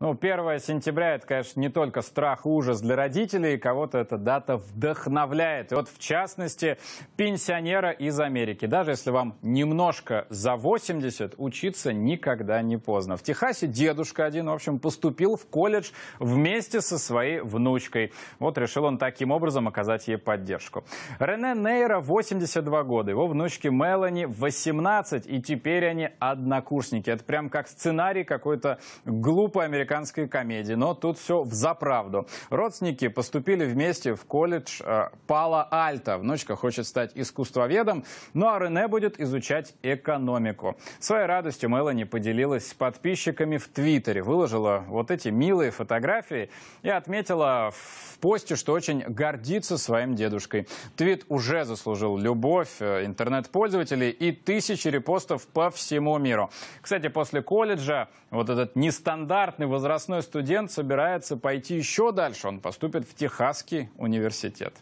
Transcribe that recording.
Ну, 1 сентября это, конечно, не только страх и ужас для родителей, кого-то эта дата вдохновляет. И вот, в частности, пенсионера из Америки. Даже если вам немножко за 80, учиться никогда не поздно. В Техасе дедушка один, в общем, поступил в колледж вместе со своей внучкой. Вот решил он таким образом оказать ей поддержку. Рене Нейра 82 года, его внучке Мелани 18, и теперь они однокурсники. Это прям как сценарий какой-то глупой американской американской комедии, но тут все в заправду. Родственники поступили вместе в колледж э, Пала Альта. Внучка хочет стать искусствоведом, ну а Рене будет изучать экономику. Своей радостью Мелани поделилась с подписчиками в Твиттере, выложила вот эти милые фотографии и отметила в посте, что очень гордится своим дедушкой. Твит уже заслужил любовь э, интернет-пользователей и тысячи репостов по всему миру. Кстати, после колледжа вот этот нестандартный возрастной студент собирается пойти еще дальше. Он поступит в Техасский университет.